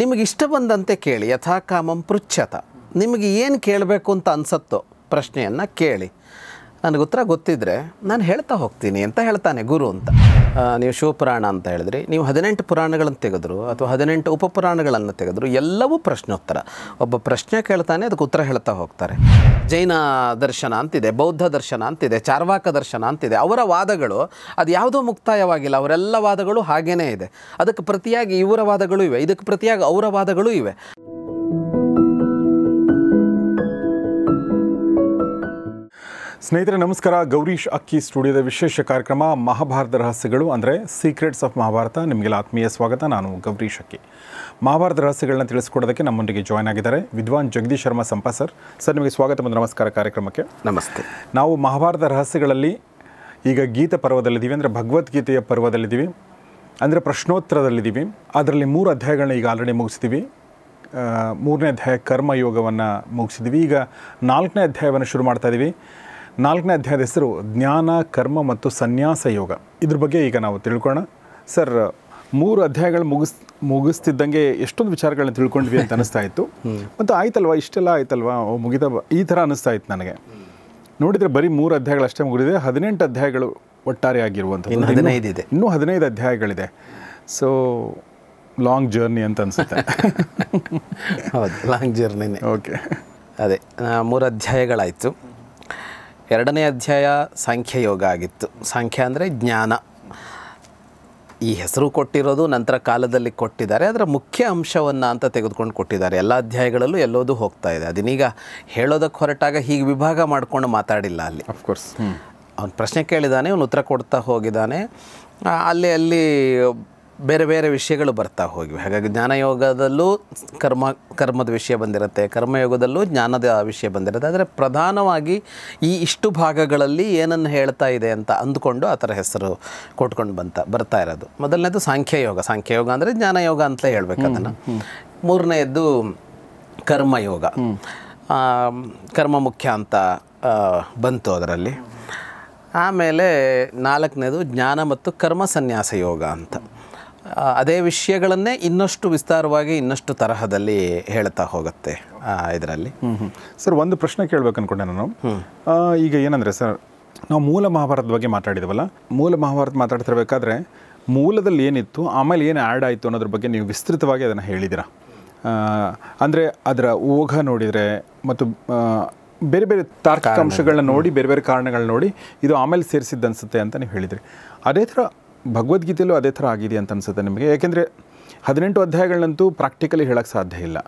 ನಿಮಗೆ ಇಷ್ಟ ಬಂದಂತೆ ಕೇಳಿ ಯಥಾಕಾಮಂ ಪೃಚ್ಛತ ನಿಮಗೆ ಏನು ಕೇಳಬೇಕು ಅಂತ ಅನಿಸತ್ತೋ ಪ್ರಶ್ನೆಯನ್ನು ಕೇಳಿ ನನಗೆ ಉತ್ತರ ಗೊತ್ತಿದ್ದರೆ ನಾನು ಹೇಳ್ತಾ ಹೋಗ್ತೀನಿ ಅಂತ ಹೇಳ್ತಾನೆ ಗುರು ಅಂತ ನೀವು ಶಿವಪುರಾಣ ಅಂತ ಹೇಳಿದ್ರಿ ನೀವು ಹದಿನೆಂಟು ಪುರಾಣಗಳನ್ನು ತೆಗೆದ್ರು ಅಥವಾ ಹದಿನೆಂಟು ಉಪಪುರಾಣಗಳನ್ನು ತೆಗೆದ್ರು ಎಲ್ಲವೂ ಪ್ರಶ್ನೋತ್ತರ ಒಬ್ಬ ಪ್ರಶ್ನೆ ಕೇಳ್ತಾನೆ ಅದಕ್ಕೆ ಉತ್ತರ ಹೇಳ್ತಾ ಹೋಗ್ತಾರೆ ಜೈನ ದರ್ಶನ ಅಂತಿದೆ ಬೌದ್ಧ ದರ್ಶನ ಅಂತಿದೆ ಚಾರ್ವಾಕ ದರ್ಶನ ಅಂತಿದೆ ಅವರ ವಾದಗಳು ಅದು ಯಾವುದೂ ಮುಕ್ತಾಯವಾಗಿಲ್ಲ ಅವರೆಲ್ಲ ವಾದಗಳು ಹಾಗೇನೇ ಇದೆ ಅದಕ್ಕೆ ಪ್ರತಿಯಾಗಿ ಇವರ ವಾದಗಳು ಇವೆ ಇದಕ್ಕೆ ಪ್ರತಿಯಾಗಿ ಅವರ ವಾದಗಳು ಇವೆ ಸ್ನೇಹಿತರೆ ನಮಸ್ಕಾರ ಗೌರೀಶ್ ಅಕ್ಕಿ ಸ್ಟುಡಿಯೋದ ವಿಶೇಷ ಕಾರ್ಯಕ್ರಮ ಮಹಾಭಾರತ ರಹಸ್ಯಗಳು ಅಂದರೆ ಸೀಕ್ರೆಟ್ಸ್ ಆಫ್ ಮಹಾಭಾರತ ನಿಮಗೆಲ್ಲ ಆತ್ಮೀಯ ಸ್ವಾಗತ ನಾನು ಗೌರೀಶ್ ಅಕ್ಕಿ ಮಹಾಭಾರತ ರಹಸ್ಯಗಳನ್ನ ತಿಳಿಸ್ಕೊಡೋದಕ್ಕೆ ನಮ್ಮೊಂದಿಗೆ ಜಾಯ್ನ್ ಆಗಿದ್ದಾರೆ ವಿದ್ವಾನ್ ಜಗದೀಶ್ ಶರ್ಮಾ ಸಂಪಾ ಸರ್ ಸರ್ ನಿಮಗೆ ಸ್ವಾಗತ ಮತ್ತು ನಮಸ್ಕಾರ ಕಾರ್ಯಕ್ರಮಕ್ಕೆ ನಮಸ್ತೆ ನಾವು ಮಹಾಭಾರತ ರಹಸ್ಯಗಳಲ್ಲಿ ಈಗ ಗೀತ ಪರ್ವದಲ್ಲಿದ್ದೀವಿ ಅಂದರೆ ಭಗವದ್ಗೀತೆಯ ಪರ್ವದಲ್ಲಿದ್ದೀವಿ ಅಂದರೆ ಪ್ರಶ್ನೋತ್ತರದಲ್ಲಿದ್ದೀವಿ ಅದರಲ್ಲಿ ಮೂರು ಅಧ್ಯಾಯಗಳನ್ನ ಈಗ ಆಲ್ರೆಡಿ ಮುಗಿಸ್ತೀವಿ ಮೂರನೇ ಅಧ್ಯಾಯ ಕರ್ಮಯೋಗವನ್ನು ಮುಗಿಸಿದ್ವಿ ಈಗ ನಾಲ್ಕನೇ ಅಧ್ಯಾಯವನ್ನು ಶುರು ಮಾಡ್ತಾ ಇದ್ದೀವಿ ನಾಲ್ಕನೇ ಅಧ್ಯಾಯದ ಹೆಸರು ಜ್ಞಾನ ಕರ್ಮ ಮತ್ತು ಸನ್ಯಾಸ ಯೋಗ ಇದ್ರ ಬಗ್ಗೆ ಈಗ ನಾವು ತಿಳ್ಕೊಳ್ಳೋಣ ಸರ್ ಮೂರು ಅಧ್ಯಾಯಗಳು ಮುಗಿಸ್ ಮುಗಿಸ್ತಿದ್ದಂಗೆ ಎಷ್ಟೊಂದು ವಿಚಾರಗಳನ್ನ ತಿಳ್ಕೊಂಡ್ವಿ ಅಂತ ಅನಿಸ್ತಾ ಇತ್ತು ಮತ್ತು ಆಯ್ತಲ್ವಾ ಇಷ್ಟೆಲ್ಲ ಆಯ್ತಲ್ವಾ ಮುಗಿದ ಈ ಥರ ಅನಿಸ್ತಾ ಇತ್ತು ನನಗೆ ನೋಡಿದರೆ ಬರೀ ಮೂರು ಅಧ್ಯಾಯಗಳಷ್ಟೇ ಮುಗಿದಿದೆ ಹದಿನೆಂಟು ಅಧ್ಯಾಯಗಳು ಒಟ್ಟಾರೆ ಆಗಿರುವಂಥದ್ದು ಹದಿನೈದು ಇದೆ ಇನ್ನೂ ಹದಿನೈದು ಅಧ್ಯಾಯಗಳಿದೆ ಸೊ ಲಾಂಗ್ ಜರ್ನಿ ಅಂತ ಅನಿಸುತ್ತೆ ಹೌದು ಲಾಂಗ್ ಜರ್ನಿನೇ ಓಕೆ ಅದೇ ಮೂರು ಅಧ್ಯಾಯಗಳಾಯಿತು ಎರಡನೇ ಅಧ್ಯಾಯ ಸಾಂಖ್ಯಯೋಗ ಆಗಿತ್ತು ಸಾಂಖ್ಯ ಅಂದರೆ ಜ್ಞಾನ ಈ ಹೆಸರು ಕೊಟ್ಟಿರೋದು ನಂತರ ಕಾಲದಲ್ಲಿ ಕೊಟ್ಟಿದ್ದಾರೆ ಅದರ ಮುಖ್ಯ ಅಂಶವನ್ನು ಅಂತ ತೆಗೆದುಕೊಂಡು ಕೊಟ್ಟಿದ್ದಾರೆ ಎಲ್ಲ ಅಧ್ಯಾಯಗಳಲ್ಲೂ ಎಲ್ಲೋದು ಹೋಗ್ತಾ ಇದೆ ಅದನ್ನೀಗ ಹೇಳೋದಕ್ಕೆ ಹೊರಟಾಗ ಹೀಗೆ ವಿಭಾಗ ಮಾಡಿಕೊಂಡು ಮಾತಾಡಿಲ್ಲ ಅಲ್ಲಿ ಅಫ್ಕೋರ್ಸ್ ಅವ್ನು ಪ್ರಶ್ನೆ ಕೇಳಿದ್ದಾನೆ ಅವನು ಉತ್ತರ ಕೊಡ್ತಾ ಹೋಗಿದ್ದಾನೆ ಅಲ್ಲಿ ಅಲ್ಲಿ ಬೇರೆ ಬೇರೆ ವಿಷಯಗಳು ಬರ್ತಾ ಹೋಗಿವೆ ಹಾಗಾಗಿ ಜ್ಞಾನಯೋಗದಲ್ಲೂ ಕರ್ಮ ಕರ್ಮದ ವಿಷಯ ಬಂದಿರುತ್ತೆ ಕರ್ಮಯೋಗದಲ್ಲೂ ಜ್ಞಾನದ ವಿಷಯ ಬಂದಿರುತ್ತೆ ಆದರೆ ಪ್ರಧಾನವಾಗಿ ಈ ಇಷ್ಟು ಭಾಗಗಳಲ್ಲಿ ಏನನ್ನು ಹೇಳ್ತಾ ಇದೆ ಅಂತ ಅಂದುಕೊಂಡು ಆ ಥರ ಹೆಸರು ಕೊಟ್ಕೊಂಡು ಬಂತ ಬರ್ತಾ ಇರೋದು ಮೊದಲನೇದು ಸಾಂಖ್ಯಯೋಗ ಸಾಂಖ್ಯಯೋಗ ಅಂದರೆ ಜ್ಞಾನಯೋಗ ಅಂತಲೇ ಹೇಳಬೇಕು ಅದನ್ನು ಮೂರನೆಯದ್ದು ಕರ್ಮಯೋಗ ಕರ್ಮ ಮುಖ್ಯ ಅಂತ ಬಂತು ಅದರಲ್ಲಿ ಆಮೇಲೆ ನಾಲ್ಕನೇದು ಜ್ಞಾನ ಮತ್ತು ಕರ್ಮ ಸನ್ಯಾಸ ಯೋಗ ಅಂತ ಅದೇ ವಿಷಯಗಳನ್ನೇ ಇನ್ನಷ್ಟು ವಿಸ್ತಾರವಾಗಿ ಇನ್ನಷ್ಟು ತರಹದಲ್ಲಿ ಹೇಳ್ತಾ ಹೋಗುತ್ತೆ ಇದರಲ್ಲಿ ಸರ್ ಒಂದು ಪ್ರಶ್ನೆ ಕೇಳಬೇಕು ಅನ್ಕೊಂಡೆ ನಾನು ಈಗ ಏನಂದರೆ ಸರ್ ನಾವು ಮೂಲ ಮಹಾಭಾರತದ ಬಗ್ಗೆ ಮಾತಾಡಿದ್ವಲ್ಲ ಮೂಲ ಮಹಾಭಾರತ ಮಾತಾಡ್ತಿರ್ಬೇಕಾದ್ರೆ ಮೂಲದಲ್ಲಿ ಏನಿತ್ತು ಆಮೇಲೆ ಏನು ಆ್ಯಡ್ ಆಯಿತು ಅನ್ನೋದ್ರ ಬಗ್ಗೆ ನೀವು ವಿಸ್ತೃತವಾಗಿ ಅದನ್ನು ಹೇಳಿದಿರ ಅಂದರೆ ಅದರ ಓಘ ನೋಡಿದರೆ ಮತ್ತು ಬೇರೆ ಬೇರೆ ತಾರ್ಕಿಕ ಅಂಶಗಳನ್ನ ನೋಡಿ ಬೇರೆ ಬೇರೆ ಕಾರಣಗಳನ್ನ ನೋಡಿ ಇದು ಆಮೇಲೆ ಸೇರಿಸಿದ್ದು ಅನಿಸುತ್ತೆ ಅಂತ ನೀವು ಹೇಳಿದ್ರಿ ಅದೇ ಥರ ಭಗವದ್ಗೀತೆಯಲ್ಲೂ ಅದೇ ಥರ ಆಗಿದೆ ಅಂತ ಅನ್ಸುತ್ತೆ ನಿಮಗೆ ಯಾಕೆಂದರೆ ಹದಿನೆಂಟು ಅಧ್ಯಾಯಗಳನ್ನಂತೂ ಪ್ರಾಕ್ಟಿಕಲಿ ಹೇಳಕ್ಕೆ ಸಾಧ್ಯ ಇಲ್ಲ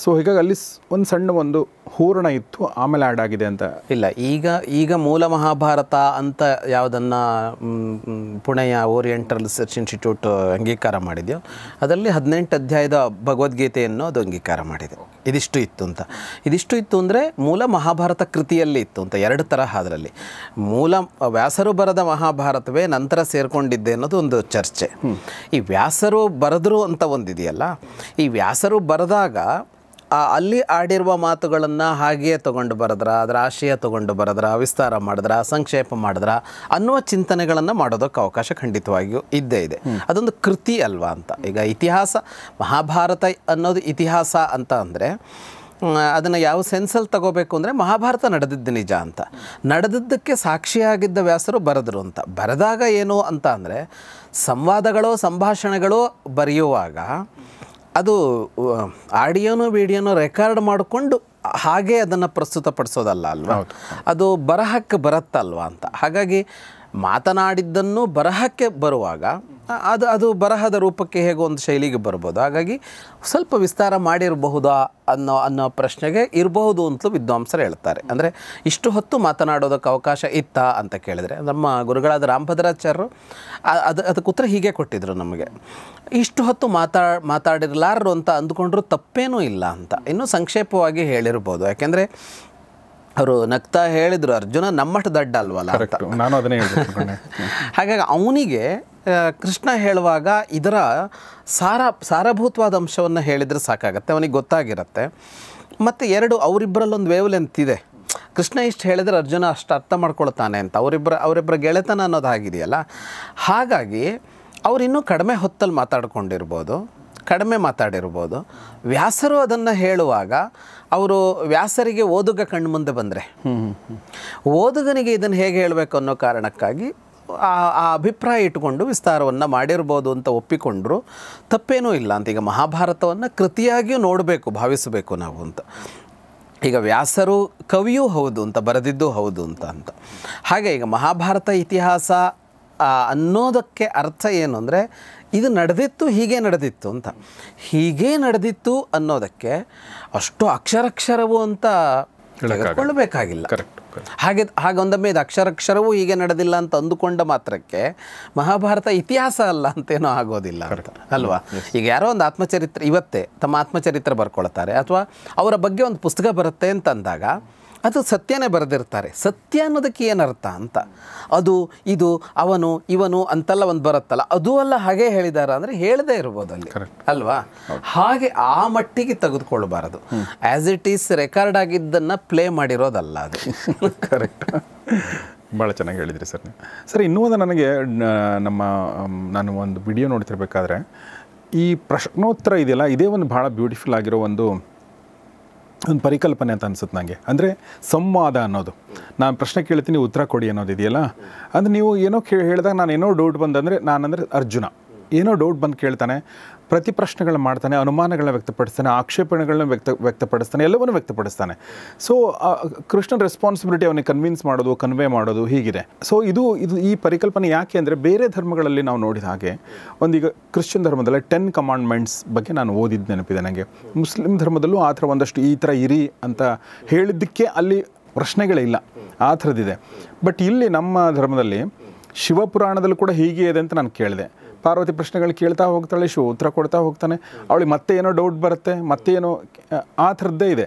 ಸೊ ಹೀಗಾಗಿ ಅಲ್ಲಿ ಒಂದು ಸಣ್ಣ ಒಂದು ಹೂರಣ ಇತ್ತು ಆಮೇಲೆ ಆ್ಯಡ್ ಆಗಿದೆ ಅಂತ ಇಲ್ಲ ಈಗ ಈಗ ಮೂಲ ಮಹಾಭಾರತ ಅಂತ ಯಾವುದನ್ನು ಪುಣೆಯ ಓರಿಯೆಂಟಲ್ ರಿಸರ್ಚ್ ಇನ್ಸ್ಟಿಟ್ಯೂಟ್ ಅಂಗೀಕಾರ ಮಾಡಿದೆಯೋ ಅದರಲ್ಲಿ ಹದಿನೆಂಟು ಅಧ್ಯಾಯದ ಭಗವದ್ಗೀತೆಯನ್ನು ಅದು ಅಂಗೀಕಾರ ಮಾಡಿದೆ ಇದಿಷ್ಟು ಇತ್ತು ಅಂತ ಇದಿಷ್ಟು ಇತ್ತು ಅಂದರೆ ಮೂಲ ಮಹಾಭಾರತ ಕೃತಿಯಲ್ಲಿ ಇತ್ತು ಅಂತ ಎರಡು ತರಹ ಅದರಲ್ಲಿ ಮೂಲ ವ್ಯಾಸರು ಬರದ ಮಹಾಭಾರತವೇ ನಂತರ ಸೇರಿಕೊಂಡಿದ್ದೆ ಅನ್ನೋದು ಒಂದು ಚರ್ಚೆ ಈ ವ್ಯಾಸರು ಬರೆದರು ಅಂತ ಅಂತ ಒಂದಿದೆಯಲ್ಲ ಈ ವ್ಯಾಸರು ಬರೆದಾಗ ಅಲ್ಲಿ ಆಡಿರುವ ಮಾತುಗಳನ್ನು ಹಾಗೆಯೇ ತೊಗೊಂಡು ಬರೆದ್ರ ಅದರ ಆಶಯ ತೊಗೊಂಡು ಬರೆದ್ರ ವಿಸ್ತಾರ ಮಾಡಿದ್ರ ಸಂಕ್ಷೇಪ ಮಾಡಿದ್ರ ಅನ್ನುವ ಚಿಂತನೆಗಳನ್ನು ಮಾಡೋದಕ್ಕೆ ಅವಕಾಶ ಖಂಡಿತವಾಗಿಯೂ ಇದ್ದೇ ಇದೆ ಅದೊಂದು ಕೃತಿ ಅಲ್ವಾ ಅಂತ ಈಗ ಇತಿಹಾಸ ಮಹಾಭಾರತ ಅನ್ನೋದು ಇತಿಹಾಸ ಅಂತ ಅಂದರೆ ಅದನ್ನು ಯಾವ ಸೆನ್ಸಲ್ಲಿ ತಗೋಬೇಕು ಅಂದರೆ ಮಹಾಭಾರತ ನಡೆದಿದ್ದು ನಿಜ ಅಂತ ನಡೆದಿದ್ದಕ್ಕೆ ಸಾಕ್ಷಿಯಾಗಿದ್ದ ವ್ಯಾಸರು ಬರೆದರು ಅಂತ ಬರೆದಾಗ ಏನು ಅಂತ ಅಂದರೆ ಸಂವಾದಗಳು ಸಂಭಾಷಣೆಗಳೋ ಬರೆಯುವಾಗ ಅದು ಆಡಿಯೋನೋ ವಿಡಿಯೋನೋ ರೆಕಾರ್ಡ್ ಮಾಡಿಕೊಂಡು ಹಾಗೆ ಅದನ್ನು ಪ್ರಸ್ತುತಪಡಿಸೋದಲ್ಲ ಅಲ್ವಾ ಅದು ಬರಹಕ್ಕೆ ಬರುತ್ತಲ್ವಾ ಅಂತ ಹಾಗಾಗಿ ಮಾತನಾಡಿದ್ದನ್ನು ಬರಹಕ್ಕೆ ಬರುವಾಗ ಅದು ಅದು ಬರಹದ ರೂಪಕ್ಕೆ ಹೇಗೋ ಒಂದು ಶೈಲಿಗೆ ಬರ್ಬೋದು ಹಾಗಾಗಿ ಸ್ವಲ್ಪ ವಿಸ್ತಾರ ಮಾಡಿರಬಹುದಾ ಅನ್ನೋ ಅನ್ನೋ ಪ್ರಶ್ನೆಗೆ ಇರಬಹುದು ಅಂತಲೂ ವಿದ್ವಾಂಸರು ಹೇಳ್ತಾರೆ ಅಂದರೆ ಇಷ್ಟು ಹೊತ್ತು ಮಾತನಾಡೋದಕ್ಕೆ ಅವಕಾಶ ಇತ್ತಾ ಅಂತ ಕೇಳಿದರೆ ನಮ್ಮ ಗುರುಗಳಾದ ರಾಮಭದ್ರಾಚಾರ್ಯರು ಅದು ಅದಕ್ಕೆ ಉತ್ತರ ಹೀಗೆ ಕೊಟ್ಟಿದ್ದರು ನಮಗೆ ಇಷ್ಟು ಹೊತ್ತು ಮಾತಾ ಮಾತಾಡಿರಲಾರರು ಅಂತ ಅಂದ್ಕೊಂಡ್ರು ತಪ್ಪೇನೂ ಇಲ್ಲ ಅಂತ ಇನ್ನೂ ಸಂಕ್ಷೇಪವಾಗಿ ಹೇಳಿರ್ಬೋದು ಯಾಕೆಂದರೆ ಅವರು ನಗ್ತಾ ಹೇಳಿದರು ಅರ್ಜುನ ನಮ್ಮಷ್ಟು ದಡ್ಡ ಅಲ್ವಲ್ಲ ನಾನು ಅದನ್ನೇ ಹಾಗಾಗಿ ಅವನಿಗೆ ಕೃಷ್ಣ ಹೇಳುವಾಗ ಇದರ ಸಾರ ಸಾರಭೂತವಾದ ಅಂಶವನ್ನು ಹೇಳಿದರೆ ಸಾಕಾಗತ್ತೆ ಅವನಿಗೆ ಗೊತ್ತಾಗಿರುತ್ತೆ ಮತ್ತು ಎರಡು ಅವರಿಬ್ಬರಲ್ಲೊಂದು ವೇವ್ ಲೆಂತ್ ಇದೆ ಕೃಷ್ಣ ಇಷ್ಟು ಹೇಳಿದರೆ ಅರ್ಜುನ ಅಷ್ಟು ಅರ್ಥ ಮಾಡ್ಕೊಳ್ತಾನೆ ಅಂತ ಅವರಿಬ್ಬರ ಅವರಿಬ್ಬರ ಗೆಳೆತನ ಅನ್ನೋದಾಗಿದೆಯಲ್ಲ ಹಾಗಾಗಿ ಅವರಿನ್ನೂ ಕಡಿಮೆ ಹೊತ್ತಲ್ಲಿ ಮಾತಾಡ್ಕೊಂಡಿರ್ಬೋದು ಕಡಿಮೆ ಮಾತಾಡಿರ್ಬೋದು ವ್ಯಾಸರು ಅದನ್ನು ಹೇಳುವಾಗ ಅವರು ವ್ಯಾಸರಿಗೆ ಓದುಗ ಕಣ್ಮುಂದೆ ಬಂದರೆ ಓದುಗನಿಗೆ ಇದನ್ನು ಹೇಗೆ ಹೇಳಬೇಕು ಅನ್ನೋ ಕಾರಣಕ್ಕಾಗಿ ಆ ಆ ಅಭಿಪ್ರಾಯ ಇಟ್ಟುಕೊಂಡು ವಿಸ್ತಾರವನ್ನು ಮಾಡಿರ್ಬೋದು ಅಂತ ಒಪ್ಪಿಕೊಂಡ್ರು ತಪ್ಪೇನೂ ಇಲ್ಲ ಅಂತ ಈಗ ಮಹಾಭಾರತವನ್ನು ಕೃತಿಯಾಗಿಯೂ ನೋಡಬೇಕು ಭಾವಿಸಬೇಕು ನಾವು ಅಂತ ಈಗ ವ್ಯಾಸರು ಕವಿಯೂ ಹೌದು ಅಂತ ಬರೆದಿದ್ದೂ ಹೌದು ಅಂತ ಅಂತ ಹಾಗೆ ಈಗ ಮಹಾಭಾರತ ಇತಿಹಾಸ ಅನ್ನೋದಕ್ಕೆ ಅರ್ಥ ಏನು ಅಂದರೆ ಇದು ನಡೆದಿತ್ತು ಹೀಗೆ ನಡೆದಿತ್ತು ಅಂತ ಹೀಗೆ ನಡೆದಿತ್ತು ಅನ್ನೋದಕ್ಕೆ ಅಷ್ಟು ಅಕ್ಷರಕ್ಷರವು ಅಂತ ತೆಗೆದುಕೊಳ್ಳಬೇಕಾಗಿಲ್ಲ ಕರೆಕ್ಟ್ ಹಾಗೆ ಒಂದೊಮ್ಮೆ ಇದು ಅಕ್ಷರಕ್ಷರವೂ ಹೀಗೆ ನಡೆದಿಲ್ಲ ಅಂತ ಅಂದುಕೊಂಡ ಮಾತ್ರಕ್ಕೆ ಮಹಾಭಾರತ ಇತಿಹಾಸ ಅಲ್ಲ ಅಂತೇನೋ ಆಗೋದಿಲ್ಲ ಅಂತ ಅಲ್ವಾ ಈಗ ಯಾರೋ ಒಂದು ಆತ್ಮಚರಿತ್ರೆ ಇವತ್ತೇ ತಮ್ಮ ಆತ್ಮಚರಿತ್ರೆ ಬರ್ಕೊಳ್ತಾರೆ ಅಥವಾ ಅವರ ಬಗ್ಗೆ ಒಂದು ಪುಸ್ತಕ ಬರುತ್ತೆ ಅಂತಂದಾಗ ಅದು ಸತ್ಯನೇ ಬರೆದಿರ್ತಾರೆ ಸತ್ಯ ಅನ್ನೋದಕ್ಕೆ ಏನರ್ಥ ಅಂತ ಅದು ಇದು ಅವನು ಇವನು ಅಂತೆಲ್ಲ ಒಂದು ಬರುತ್ತಲ್ಲ ಅದು ಅಲ್ಲ ಹಾಗೆ ಹೇಳಿದಾರ ಅಂದರೆ ಹೇಳದೇ ಇರ್ಬೋದು ಅಲ್ಲಿ ಅಲ್ವಾ ಹಾಗೆ ಆ ಮಟ್ಟಿಗೆ ತೆಗೆದುಕೊಳ್ಬಾರದು ಆ್ಯಸ್ ಇಟ್ ಈಸ್ ರೆಕಾರ್ಡ್ ಆಗಿದ್ದನ್ನು ಪ್ಲೇ ಮಾಡಿರೋದಲ್ಲ ಅದು ಕರೆಕ್ಟ್ ಭಾಳ ಚೆನ್ನಾಗಿ ಹೇಳಿದ್ರಿ ಸರ್ ಸರ್ ಇನ್ನೂ ಒಂದು ನನಗೆ ನಮ್ಮ ನಾನು ಒಂದು ವಿಡಿಯೋ ನೋಡ್ತಿರ್ಬೇಕಾದ್ರೆ ಈ ಪ್ರಶ್ನೋತ್ತರ ಇದೆಯಲ್ಲ ಇದೇ ಒಂದು ಭಾಳ ಬ್ಯೂಟಿಫುಲ್ ಆಗಿರೋ ಒಂದು ಒಂದು ಪರಿಕಲ್ಪನೆ ಅಂತ ಅನ್ಸುತ್ತೆ ನನಗೆ ಅಂದರೆ ಸಂವಾದ ಅನ್ನೋದು ನಾನು ಪ್ರಶ್ನೆ ಕೇಳ್ತೀನಿ ಉತ್ತರ ಕೊಡಿ ಅನ್ನೋದು ಇದೆಯಲ್ಲ ಅಂದರೆ ನೀವು ಏನೋ ಕೇ ಹೇಳಿದಾಗ ನಾನು ಏನೋ ಡೌಟ್ ಬಂದಂದರೆ ನಾನಂದರೆ ಅರ್ಜುನ ಏನೋ ಡೌಟ್ ಬಂದು ಕೇಳ್ತಾನೆ ಪ್ರತಿಪ್ರಶ್ನೆಗಳನ್ನ ಮಾಡ್ತಾನೆ ಅನುಮಾನಗಳನ್ನ ವ್ಯಕ್ತಪಡಿಸ್ತಾನೆ ಆಕ್ಷೇಪಣೆಗಳನ್ನ ವ್ಯಕ್ತ ವ್ಯಕ್ತಪಡಿಸ್ತಾನೆ ಎಲ್ಲವನ್ನು ವ್ಯಕ್ತಪಡಿಸ್ತಾನೆ ಸೊ ಕೃಷ್ಣನ ರೆಸ್ಪಾನ್ಸಿಬಿಲಿಟಿ ಅವನಿಗೆ ಕನ್ವಿನ್ಸ್ ಮಾಡೋದು ಕನ್ವೆ ಮಾಡೋದು ಹೀಗಿದೆ ಸೊ ಇದು ಇದು ಈ ಪರಿಕಲ್ಪನೆ ಯಾಕೆ ಅಂದರೆ ಬೇರೆ ಧರ್ಮಗಳಲ್ಲಿ ನಾವು ನೋಡಿದ ಹಾಗೆ ಒಂದೀಗ ಕ್ರಿಶ್ಚಿಯನ್ ಧರ್ಮದಲ್ಲೇ ಟೆನ್ ಕಮಾಂಡ್ಮೆಂಟ್ಸ್ ಬಗ್ಗೆ ನಾನು ಓದಿದ್ದು ನೆನಪಿದೆ ನನಗೆ ಮುಸ್ಲಿಂ ಧರ್ಮದಲ್ಲೂ ಆ ಥರ ಒಂದಷ್ಟು ಈ ಥರ ಇರಿ ಅಂತ ಹೇಳಿದ್ದಕ್ಕೆ ಅಲ್ಲಿ ಪ್ರಶ್ನೆಗಳಿಲ್ಲ ಆ ಥರದ್ದಿದೆ ಬಟ್ ಇಲ್ಲಿ ನಮ್ಮ ಧರ್ಮದಲ್ಲಿ ಶಿವಪುರಾಣದಲ್ಲೂ ಕೂಡ ಹೀಗೆ ಇದೆ ಅಂತ ನಾನು ಕೇಳಿದೆ ಪಾರ್ವತಿ ಪ್ರಶ್ನೆಗಳು ಕೇಳ್ತಾ ಹೋಗ್ತಾಳೆ ಶಿವ ಉತ್ತರ ಕೊಡ್ತಾ ಹೋಗ್ತಾನೆ ಅವಳಿಗೆ ಮತ್ತೆ ಏನೋ ಡೌಟ್ ಬರುತ್ತೆ ಮತ್ತೆ ಏನೋ ಆ ಥರದ್ದೇ ಇದೆ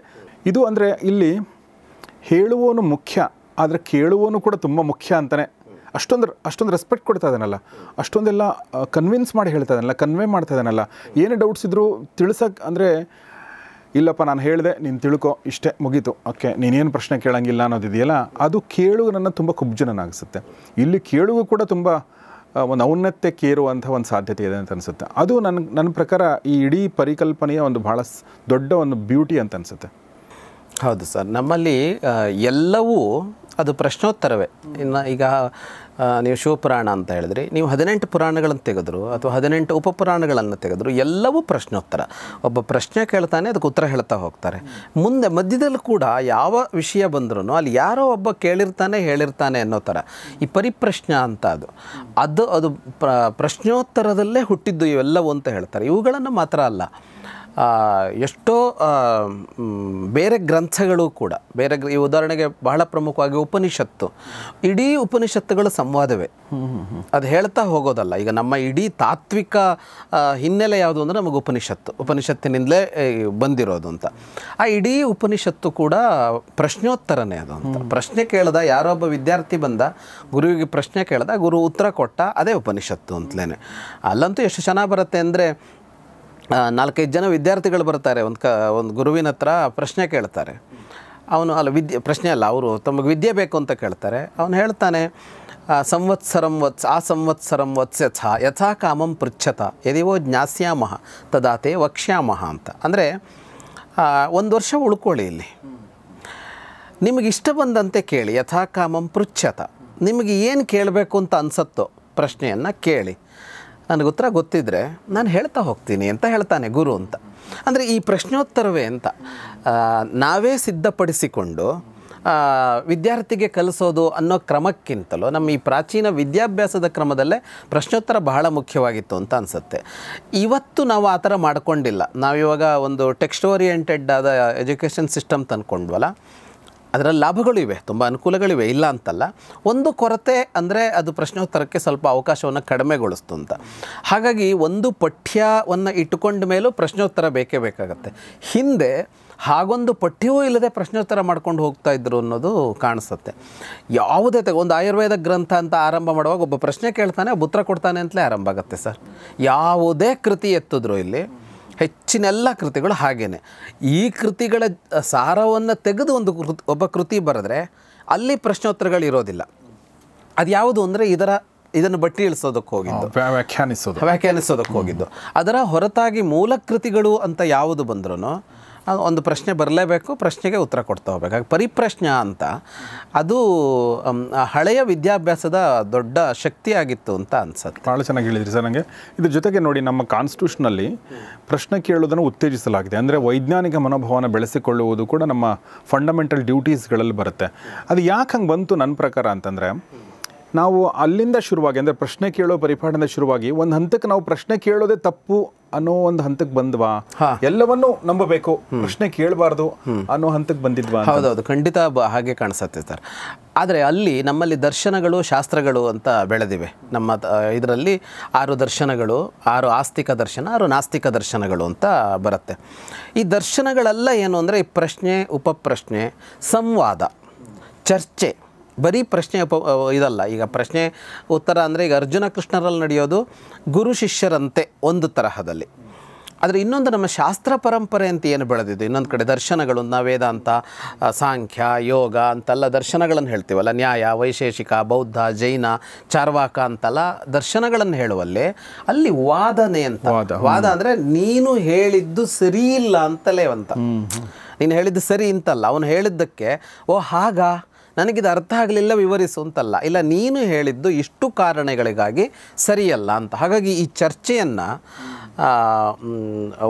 ಇದು ಅಂದರೆ ಇಲ್ಲಿ ಹೇಳುವವನು ಮುಖ್ಯ ಆದರೆ ಕೇಳುವವನು ಕೂಡ ತುಂಬ ಮುಖ್ಯ ಅಂತಲೇ ಅಷ್ಟೊಂದು ಅಷ್ಟೊಂದು ರೆಸ್ಪೆಕ್ಟ್ ಕೊಡ್ತಾ ಇದ್ದಾನಲ್ಲ ಅಷ್ಟೊಂದೆಲ್ಲ ಕನ್ವಿನ್ಸ್ ಮಾಡಿ ಹೇಳ್ತಾ ಇದ್ದಾನಲ್ಲ ಕನ್ವೇ ಮಾಡ್ತಾ ಇದ್ದಾನಲ್ಲ ಏನೇ ಡೌಟ್ಸ್ ಇದ್ದರೂ ತಿಳ್ಸೋಕೆ ಅಂದರೆ ಇಲ್ಲಪ್ಪ ನಾನು ಹೇಳಿದೆ ನೀನು ತಿಳ್ಕೊ ಇಷ್ಟೇ ಮುಗೀತು ಓಕೆ ನೀನೇನು ಪ್ರಶ್ನೆ ಕೇಳೋಂಗಿಲ್ಲ ಅನ್ನೋದಿದೆಯಲ್ಲ ಅದು ನನ್ನ ತುಂಬ ಕುಬ್ಜನನ್ನಾಗಿಸುತ್ತೆ ಇಲ್ಲಿ ಕೇಳುವು ಕೂಡ ತುಂಬ ಒಂದು ಔನ್ನತ್ಯಕ್ಕೆ ಒಂದು ಸಾಧ್ಯತೆ ಇದೆ ಅಂತ ಅನಿಸುತ್ತೆ ಅದು ನನ್ನ ನನ್ನ ಪ್ರಕಾರ ಈ ಇಡೀ ಪರಿಕಲ್ಪನೆಯ ಒಂದು ಭಾಳ ದೊಡ್ಡ ಒಂದು ಬ್ಯೂಟಿ ಅಂತ ಅನಿಸುತ್ತೆ ಹೌದು ಸರ್ ನಮ್ಮಲ್ಲಿ ಎಲ್ಲವೂ ಅದು ಪ್ರಶ್ನೋತ್ತರವೇ ಇನ್ನು ಈಗ ನೀವು ಶಿವಪುರಾಣ ಅಂತ ಹೇಳಿದ್ರಿ ನೀವು ಹದಿನೆಂಟು ಪುರಾಣಗಳನ್ನು ತೆಗೆದ್ರು ಅಥವಾ ಹದಿನೆಂಟು ಉಪಪುರಾಣಗಳನ್ನು ತೆಗೆದ್ರು ಎಲ್ಲವೂ ಪ್ರಶ್ನೋತ್ತರ ಒಬ್ಬ ಪ್ರಶ್ನೆ ಕೇಳ್ತಾನೆ ಅದಕ್ಕೆ ಉತ್ತರ ಹೇಳ್ತಾ ಹೋಗ್ತಾರೆ ಮುಂದೆ ಮಧ್ಯದಲ್ಲಿ ಕೂಡ ಯಾವ ವಿಷಯ ಬಂದ್ರೂ ಅಲ್ಲಿ ಯಾರೋ ಒಬ್ಬ ಕೇಳಿರ್ತಾನೆ ಹೇಳಿರ್ತಾನೆ ಅನ್ನೋ ಥರ ಈ ಪರಿಪ್ರಶ್ನೆ ಅಂತ ಅದು ಅದು ಅದು ಪ್ರ ಪ್ರಶ್ನೋತ್ತರದಲ್ಲೇ ಹುಟ್ಟಿದ್ದು ಇವೆಲ್ಲವೂ ಅಂತ ಹೇಳ್ತಾರೆ ಇವುಗಳನ್ನು ಮಾತ್ರ ಅಲ್ಲ ಎಷ್ಟೋ ಬೇರೆ ಗ್ರಂಥಗಳು ಕೂಡ ಬೇರೆ ಈ ಉದಾಹರಣೆಗೆ ಬಹಳ ಪ್ರಮುಖವಾಗಿ ಉಪನಿಷತ್ತು ಇಡೀ ಉಪನಿಷತ್ತುಗಳು ಸಂವಾದವೇ ಅದು ಹೇಳ್ತಾ ಹೋಗೋದಲ್ಲ ಈಗ ನಮ್ಮ ಇಡೀ ತಾತ್ವಿಕ ಹಿನ್ನೆಲೆ ಯಾವುದು ಅಂದರೆ ನಮಗೆ ಉಪನಿಷತ್ತು ಉಪನಿಷತ್ತಿನಿಂದಲೇ ಬಂದಿರೋದು ಅಂತ ಆ ಇಡೀ ಉಪನಿಷತ್ತು ಕೂಡ ಪ್ರಶ್ನೋತ್ತರನೇ ಅದು ಅಂತ ಪ್ರಶ್ನೆ ಕೇಳ್ದ ಯಾರೊಬ್ಬ ವಿದ್ಯಾರ್ಥಿ ಬಂದ ಗುರುವಿಗೆ ಪ್ರಶ್ನೆ ಕೇಳ್ದ ಗುರು ಉತ್ತರ ಕೊಟ್ಟ ಅದೇ ಉಪನಿಷತ್ತು ಅಂತಲೇ ಅಲ್ಲಂತೂ ಎಷ್ಟು ಚೆನ್ನಾಗಿ ಬರುತ್ತೆ ಅಂದರೆ ನಾಲ್ಕೈದು ಜನ ವಿದ್ಯಾರ್ಥಿಗಳು ಬರ್ತಾರೆ ಒಂದು ಕ ಒಂದು ಗುರುವಿನ ಹತ್ರ ಪ್ರಶ್ನೆ ಕೇಳ್ತಾರೆ ಅವನು ಅಲ್ಲ ವಿದ್ಯೆ ಪ್ರಶ್ನೆ ಅಲ್ಲ ಅವರು ತಮಗೆ ವಿದ್ಯೆ ಬೇಕು ಅಂತ ಕೇಳ್ತಾರೆ ಅವನು ಹೇಳ್ತಾನೆ ಸಂವತ್ಸರಂ ವತ್ಸ ಆ ಸಂವತ್ಸರಂ ಯಥ ಯಥಾ ಕಾಮಂ ಪೃಚ್ಛತ ಯದಿವೋ ಜ್ಞಾಸ್ಯಾಮಹ ತದಾತೆ ವಕ್ಷ್ಯಾಮಹ ಅಂತ ಅಂದರೆ ಒಂದು ವರ್ಷ ಉಳ್ಕೊಳ್ಳಿ ಇಲ್ಲಿ ನಿಮಗೆ ಇಷ್ಟ ಬಂದಂತೆ ಕೇಳಿ ಯಥಾ ಕಾಮಂ ಪೃಚ್ಛತ ನಿಮಗೆ ಏನು ಕೇಳಬೇಕು ಅಂತ ಅನಿಸತ್ತೋ ಪ್ರಶ್ನೆಯನ್ನು ಕೇಳಿ ನನಗೆ ಉತ್ತರ ಗೊತ್ತಿದ್ದರೆ ನಾನು ಹೇಳ್ತಾ ಹೋಗ್ತೀನಿ ಅಂತ ಹೇಳ್ತಾನೆ ಗುರು ಅಂತ ಅಂದರೆ ಈ ಪ್ರಶ್ನೋತ್ತರವೇ ಅಂತ ನಾವೇ ಸಿದ್ಧಪಡಿಸಿಕೊಂಡು ವಿದ್ಯಾರ್ಥಿಗೆ ಕಲಿಸೋದು ಅನ್ನೋ ಕ್ರಮಕ್ಕಿಂತಲೂ ನಮ್ಮ ಈ ಪ್ರಾಚೀನ ವಿದ್ಯಾಭ್ಯಾಸದ ಕ್ರಮದಲ್ಲೇ ಪ್ರಶ್ನೋತ್ತರ ಬಹಳ ಮುಖ್ಯವಾಗಿತ್ತು ಅಂತ ಅನಿಸುತ್ತೆ ಇವತ್ತು ನಾವು ಆ ಥರ ಮಾಡಿಕೊಂಡಿಲ್ಲ ನಾವಿವಾಗ ಒಂದು ಟೆಕ್ಸ್ಟ್ ಓರಿಯೆಂಟೆಡ್ ಆದ ಎಜುಕೇಷನ್ ಸಿಸ್ಟಮ್ ತಂದ್ಕೊಂಡ್ವಲ್ಲ ಅದರಲ್ಲಿ ಇವೆ ತುಂಬ ಅನುಕೂಲಗಳಿವೆ ಇಲ್ಲ ಅಂತಲ್ಲ ಒಂದು ಕೊರತೆ ಅಂದರೆ ಅದು ಪ್ರಶ್ನೋತ್ತರಕ್ಕೆ ಸ್ವಲ್ಪ ಅವಕಾಶವನ್ನು ಕಡಿಮೆಗೊಳಿಸ್ತು ಅಂತ ಹಾಗಾಗಿ ಒಂದು ಪಠ್ಯವನ್ನು ಇಟ್ಟುಕೊಂಡ ಮೇಲೂ ಪ್ರಶ್ನೋತ್ತರ ಬೇಕೇ ಬೇಕಾಗತ್ತೆ ಹಿಂದೆ ಹಾಗೊಂದು ಪಠ್ಯವೂ ಇಲ್ಲದೆ ಪ್ರಶ್ನೋತ್ತರ ಮಾಡ್ಕೊಂಡು ಹೋಗ್ತಾ ಇದ್ರು ಅನ್ನೋದು ಕಾಣಿಸುತ್ತೆ ಯಾವುದೇ ಒಂದು ಆಯುರ್ವೇದ ಗ್ರಂಥ ಅಂತ ಆರಂಭ ಮಾಡುವಾಗ ಒಬ್ಬ ಪ್ರಶ್ನೆ ಕೇಳ್ತಾನೆ ಉತ್ತರ ಕೊಡ್ತಾನೆ ಅಂತಲೇ ಆರಂಭ ಆಗುತ್ತೆ ಸರ್ ಯಾವುದೇ ಕೃತಿ ಎತ್ತಿದ್ರು ಇಲ್ಲಿ ಹೆಚ್ಚಿನೆಲ್ಲ ಕೃತಿಗಳು ಹಾಗೇ ಈ ಕೃತಿಗಳ ಸಾರವನ್ನು ತೆಗೆದು ಒಂದು ಕೃತಿ ಒಬ್ಬ ಕೃತಿ ಬರೆದ್ರೆ ಅಲ್ಲಿ ಪ್ರಶ್ನೋತ್ತರಗಳು ಇರೋದಿಲ್ಲ ಅದು ಯಾವುದು ಅಂದರೆ ಇದರ ಇದನ್ನು ಬಟ್ಟಿ ಇಳಿಸೋದಕ್ಕೆ ಹೋಗಿದ್ದು ವ್ಯಾಖ್ಯಾನಿಸೋದು ವ್ಯಾಖ್ಯಾನಿಸೋದಕ್ಕೆ ಹೋಗಿದ್ದು ಅದರ ಹೊರತಾಗಿ ಮೂಲ ಕೃತಿಗಳು ಅಂತ ಯಾವುದು ಬಂದ್ರೂ ಒಂದು ಪ್ರಶ್ನೆ ಬರಲೇಬೇಕು ಪ್ರಶ್ನೆಗೆ ಉತ್ತರ ಕೊಡ್ತಾ ಹೋಗ್ಬೇಕು ಹಾಗೆ ಅಂತ ಅದು ಹಳೆಯ ವಿದ್ಯಾಭ್ಯಾಸದ ದೊಡ್ಡ ಶಕ್ತಿಯಾಗಿತ್ತು ಅಂತ ಅನ್ಸುತ್ತೆ ಭಾಳ ಚೆನ್ನಾಗಿ ಹೇಳಿದ್ರಿ ಸರ್ ನನಗೆ ಇದ್ರ ಜೊತೆಗೆ ನೋಡಿ ನಮ್ಮ ಕಾನ್ಸ್ಟಿಟ್ಯೂಷನಲ್ಲಿ ಪ್ರಶ್ನೆ ಕೇಳೋದನ್ನು ಉತ್ತೇಜಿಸಲಾಗಿದೆ ಅಂದರೆ ವೈಜ್ಞಾನಿಕ ಮನೋಭಾವನ ಬೆಳೆಸಿಕೊಳ್ಳುವುದು ಕೂಡ ನಮ್ಮ ಫಂಡಮೆಂಟಲ್ ಡ್ಯೂಟೀಸ್ಗಳಲ್ಲಿ ಬರುತ್ತೆ ಅದು ಯಾಕೆ ಹಂಗೆ ಬಂತು ನನ್ನ ಪ್ರಕಾರ ಅಂತಂದರೆ ನಾವು ಅಲ್ಲಿಂದ ಶುರುವಾಗಿ ಅಂದರೆ ಪ್ರಶ್ನೆ ಕೇಳೋ ಪರಿಪಾಠದಿಂದ ಶುರುವಾಗಿ ಒಂದು ಹಂತಕ್ಕೆ ನಾವು ಪ್ರಶ್ನೆ ಕೇಳೋದೇ ತಪ್ಪು ಅನ್ನೋ ಒಂದು ಹಂತಕ್ಕೆ ಬಂದ್ವಾ ಎಲ್ಲವನ್ನೂ ನಂಬಬೇಕು ಪ್ರಶ್ನೆ ಕೇಳಬಾರ್ದು ಅನ್ನೋ ಹಂತಕ್ಕೆ ಬಂದಿದ್ವಾ ಹೌದೌದು ಖಂಡಿತ ಹಾಗೆ ಕಾಣಿಸುತ್ತೆ ಸರ್ ಆದರೆ ಅಲ್ಲಿ ನಮ್ಮಲ್ಲಿ ದರ್ಶನಗಳು ಶಾಸ್ತ್ರಗಳು ಅಂತ ಬೆಳೆದಿವೆ ನಮ್ಮ ಇದರಲ್ಲಿ ಆರು ದರ್ಶನಗಳು ಆರು ಆಸ್ತಿಕ ದರ್ಶನ ಆರು ನಾಸ್ತಿಕ ದರ್ಶನಗಳು ಅಂತ ಬರುತ್ತೆ ಈ ದರ್ಶನಗಳೆಲ್ಲ ಏನು ಅಂದರೆ ಈ ಪ್ರಶ್ನೆ ಉಪಪ್ರಶ್ನೆ ಸಂವಾದ ಚರ್ಚೆ ಬರೀ ಪ್ರಶ್ನೆ ಇದಲ್ಲ ಈಗ ಪ್ರಶ್ನೆ ಉತ್ತರ ಅಂದರೆ ಈಗ ಅರ್ಜುನ ಕೃಷ್ಣರಲ್ಲಿ ನಡೆಯೋದು ಗುರು ಶಿಷ್ಯರಂತೆ ಒಂದು ತರಹದಲ್ಲಿ ಆದರೆ ಇನ್ನೊಂದು ನಮ್ಮ ಶಾಸ್ತ್ರ ಪರಂಪರೆ ಅಂತ ಏನು ಬೆಳೆದಿದ್ದು ಇನ್ನೊಂದು ಕಡೆ ದರ್ಶನಗಳು ನ ವೇದಾಂತ ಸಾಂಖ್ಯ ಯೋಗ ಅಂತೆಲ್ಲ ದರ್ಶನಗಳನ್ನು ಹೇಳ್ತೀವಲ್ಲ ನ್ಯಾಯ ವೈಶೇಷಿಕ ಬೌದ್ಧ ಜೈನ ಚಾರ್ವಾಕ ಅಂತೆಲ್ಲ ದರ್ಶನಗಳನ್ನು ಹೇಳುವಲ್ಲಿ ಅಲ್ಲಿ ವಾದನೆ ಅಂತ ವಾದ ಅಂದರೆ ನೀನು ಹೇಳಿದ್ದು ಸರಿ ಇಲ್ಲ ಅಂತಲೇ ಅಂತ ನೀನು ಹೇಳಿದ್ದು ಸರಿ ಅಂತಲ್ಲ ಅವನು ಹೇಳಿದ್ದಕ್ಕೆ ಓ ಹಾಗಾ ನನಗಿದು ಅರ್ಥ ಆಗಲಿಲ್ಲ ವಿವರಿಸು ಅಂತಲ್ಲ ಇಲ್ಲ ನೀನು ಹೇಳಿದ್ದು ಇಷ್ಟು ಕಾರಣಗಳಿಗಾಗಿ ಸರಿಯಲ್ಲ ಅಂತ ಹಾಗಾಗಿ ಈ ಚರ್ಚೆಯನ್ನು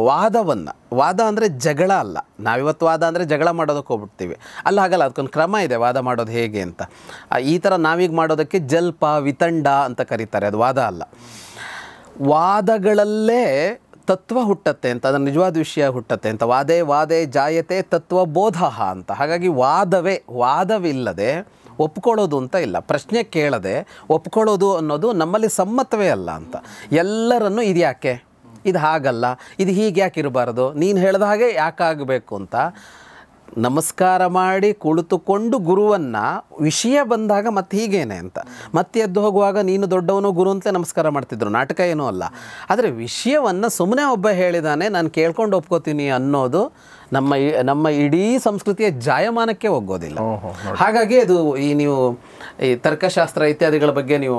ವಾದವನ್ನು ವಾದ ಅಂದರೆ ಜಗಳ ಅಲ್ಲ ನಾವಿವತ್ತು ವಾದ ಅಂದರೆ ಜಗಳ ಮಾಡೋದಕ್ಕೆ ಹೋಗ್ಬಿಡ್ತೀವಿ ಅಲ್ಲ ಹಾಗಲ್ಲ ಅದಕ್ಕೊಂದು ಕ್ರಮ ಇದೆ ವಾದ ಮಾಡೋದು ಹೇಗೆ ಅಂತ ಈ ಥರ ನಾವೀಗ ಮಾಡೋದಕ್ಕೆ ಜಲ್ಪ ವಿತಂಡ ಅಂತ ಕರೀತಾರೆ ಅದು ವಾದ ಅಲ್ಲ ವಾದಗಳಲ್ಲೇ ತತ್ವ ಹುಟ್ಟತ್ತೆ ಅಂತ ಅದನ್ನು ನಿಜವಾದ ವಿಷಯ ಹುಟ್ಟತ್ತೆ ಅಂತ ವಾದೇ ವಾದೇ ಜಾಯತೆ ತತ್ವ ಬೋಧ ಅಂತ ಹಾಗಾಗಿ ವಾದವೇ ವಾದವಿಲ್ಲದೆ ಒಪ್ಕೊಳ್ಳೋದು ಅಂತ ಇಲ್ಲ ಪ್ರಶ್ನೆ ಕೇಳದೆ ಒಪ್ಕೊಳ್ಳೋದು ಅನ್ನೋದು ನಮ್ಮಲ್ಲಿ ಸಮ್ಮತವೇ ಅಲ್ಲ ಅಂತ ಎಲ್ಲರನ್ನೂ ಇದ್ಯಾಕೆ ಇದು ಹಾಗಲ್ಲ ಇದು ಹೀಗೆ ಯಾಕೆ ಇರಬಾರ್ದು ನೀನು ಹೇಳಿದ ಹಾಗೆ ಯಾಕಾಗಬೇಕು ಅಂತ ನಮಸ್ಕಾರ ಮಾಡಿ ಕುಳಿತುಕೊಂಡು ಗುರುವನ್ನು ವಿಷಯ ಬಂದಾಗ ಮತ್ತೆ ಹೀಗೇನೆ ಅಂತ ಮತ್ತೆ ಎದ್ದು ಹೋಗುವಾಗ ನೀನು ದೊಡ್ಡವನು ಗುರು ಅಂತ ನಮಸ್ಕಾರ ಮಾಡ್ತಿದ್ರು ನಾಟಕ ಏನೂ ಅಲ್ಲ ಆದರೆ ವಿಷಯವನ್ನು ಸುಮ್ಮನೆ ಒಬ್ಬ ಹೇಳಿದಾನೆ ನಾನು ಕೇಳ್ಕೊಂಡು ಒಪ್ಕೋತೀನಿ ಅನ್ನೋದು ನಮ್ಮ ನಮ್ಮ ಇಡೀ ಸಂಸ್ಕೃತಿಯ ಜಾಯಮಾನಕ್ಕೆ ಹೋಗೋದಿಲ್ಲ ಹಾಗಾಗಿ ಅದು ಈ ನೀವು ಈ ತರ್ಕಶಾಸ್ತ್ರ ಇತ್ಯಾದಿಗಳ ಬಗ್ಗೆ ನೀವು